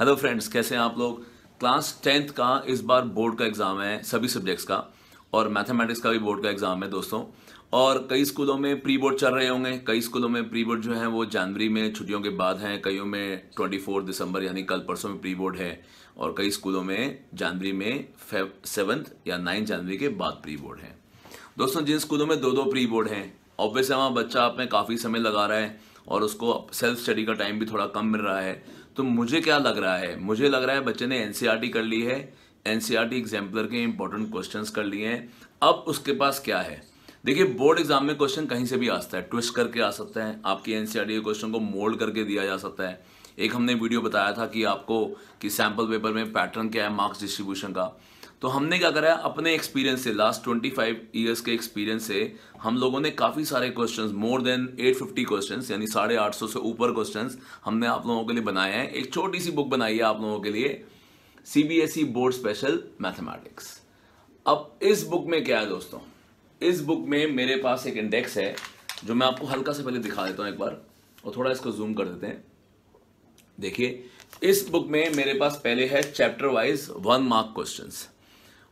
hello friends कैसे हैं आप लोग क्लास टेंथ का इस बार बोर्ड का एग्ज़ाम है सभी सब्जेक्ट्स का और मैथमेटिक्स का भी बोर्ड का एग्ज़ाम है दोस्तों और कई स्कूलों में प्री बोर्ड चल रहे होंगे कई स्कूलों में प्री बोर्ड जो है वो जनवरी में छुट्टियों के बाद हैं कईयों में ट्वेंटी फोर दिसंबर यानी कल परसों में प्री बोर्ड है और कई स्कूलों में जनवरी में फेव सेवन्थ या नाइन्थ जनवरी के बाद प्री बोर्ड है दोस्तों जिन स्कूलों में दो दो प्री बोर्ड हैं ऑब्वियसली वहाँ बच्चा आप में काफ़ी समय लगा रहा है और उसको सेल्फ स्टडी का टाइम भी थोड़ा कम मिल रहा है तो मुझे क्या लग रहा है मुझे लग रहा है बच्चे ने एन e कर ली है एन सी एग्जाम्पलर के इंपॉर्टेंट क्वेश्चन कर लिए हैं अब उसके पास क्या है देखिए बोर्ड एग्जाम में क्वेश्चन कहीं से भी आ सकता है ट्विस्ट करके आ सकता है आपकी एन e के क्वेश्चन को मोल्ड करके दिया जा सकता है एक हमने वीडियो बताया था कि आपको कि सैम्पल पेपर में पैटर्न क्या है मार्क्स डिस्ट्रीब्यूशन का तो हमने क्या करा है अपने एक्सपीरियंस से लास्ट 25 इयर्स के एक्सपीरियंस से हम लोगों ने काफ़ी सारे क्वेश्चंस मोर देन 850 क्वेश्चन यानी साढ़े आठ सौ से ऊपर क्वेश्चंस हमने आप लोगों के लिए बनाए हैं एक छोटी सी बुक बनाई है आप लोगों के लिए C B S E board special mathematics अब इस बुक में क्या है दोस्तों इस बुक में मेरे पास एक इंडेक्स है जो मैं आपको हल्का से पहले दिखा देता हूँ एक बार और थोड़ा इसको जूम कर देते हैं देखिए इस बुक में मेरे पास पहले है chapter wise one mark questions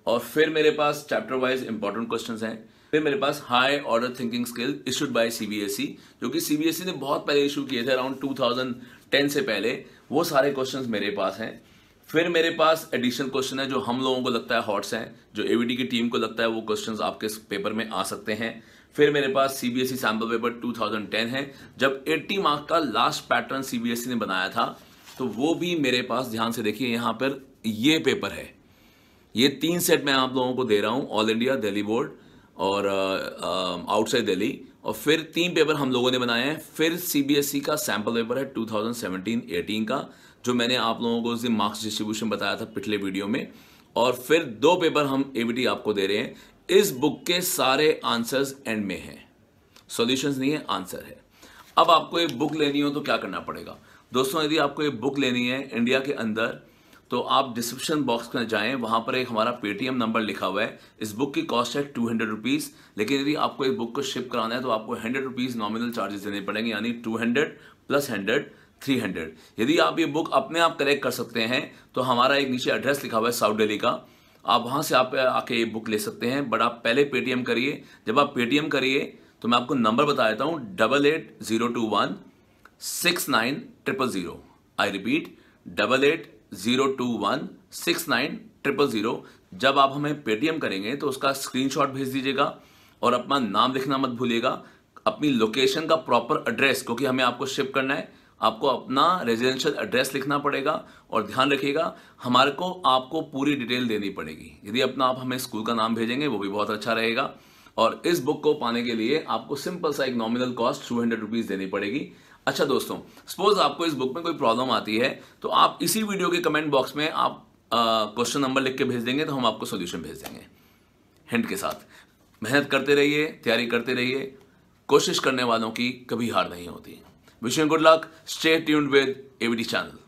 और फिर मेरे पास चैप्टर वाइज इंपॉर्टेंट क्वेश्चंस हैं फिर मेरे पास high order thinking skill issued by CBSE जो कि सीबीएसई e ने बहुत पहले इशू किए थे अराउंड 2010 से पहले वो सारे क्वेश्चंस मेरे पास हैं फिर मेरे पास एडिशनल क्वेश्चन है जो हम लोगों को लगता है हॉट्स हैं जो एवीटी की टीम को लगता है वो क्वेश्चंस आपके पेपर में आ सकते हैं फिर मेरे पास सीबीएसई सैम्पल पेपर 2010 है जब 80 मार्क का लास्ट पैटर्न सीबीएसई ने बनाया था तो वो भी मेरे पास ध्यान से देखिए यहां पर ये पेपर है ये तीन सेट मैं आप लोगों को दे रहा हूं ऑल इंडिया दिल्ली बोर्ड और आउटसाइड दिल्ली और फिर तीन पेपर हम लोगों ने बनाए हैं फिर सीबीएसई e का सैम्पल पेपर है 2017-18 का जो मैंने आप लोगों को उस दिन मार्क्स डिस्ट्रीब्यूशन बताया था पिछले वीडियो में और फिर दो पेपर हम एवीटी आपको दे रहे हैं इस बुक के सारे आंसर्स एंड में हैं सॉल्यूशंस नहीं है आंसर है अब आपको ये बुक लेनी हो तो क्या करना पड़ेगा दोस्तों यदि आपको ये बुक लेनी है इंडिया के अंदर तो आप डिस्क्रिप्शन बॉक्स में जाएं वहाँ पर एक हमारा पेटीएम नंबर लिखा हुआ है इस बुक की कॉस्ट है टू हंड्रेड रुपीज़ लेकिन यदि आपको इस बुक को शिप कराना है तो आपको हंड्रेड रुपीज़ नॉमिनल चार्जेस देने पड़ेंगे यानी two hundred plus hundred three hundred यदि आप ये बुक अपने आप कलेक्ट कर सकते हैं तो हमारा एक नीचे एड्रेस लिखा हुआ है साउथ डेली का आप वहाँ से आप आके ये बुक ले सकते हैं बट आप पहले पेटीएम करिए जब आप पेटीएम करिए तो मैं आपको नंबर बता देता हूँ double eight zero two one six nine triple zero I repeat double eight zero two one six nine triple zero जब आप हमें पेटीएम करेंगे तो उसका स्क्रीनशॉट भेज दीजिएगा और अपना नाम लिखना मत भूलिएगा अपनी लोकेशन का प्रॉपर एड्रेस क्योंकि हमें आपको शिप करना है आपको अपना रेजिडेंशियल एड्रेस लिखना पड़ेगा और ध्यान रखिएगा हमारे को आपको पूरी डिटेल देनी पड़ेगी यदि अपना आप हमें स्कूल का नाम भेजेंगे वो भी बहुत अच्छा रहेगा और इस बुक को पाने के लिए आपको सिंपल सा एक nominal cost two hundred rupees देनी पड़ेगी अच्छा दोस्तों सपोज आपको इस बुक में कोई प्रॉब्लम आती है तो आप इसी वीडियो के कमेंट बॉक्स में आप क्वेश्चन नंबर लिख के भेज देंगे तो हम आपको सोल्यूशन भेज देंगे हिंट के साथ मेहनत करते रहिए तैयारी करते रहिए कोशिश करने वालों की कभी हार नहीं होती wish good luck stay tuned with AVD channel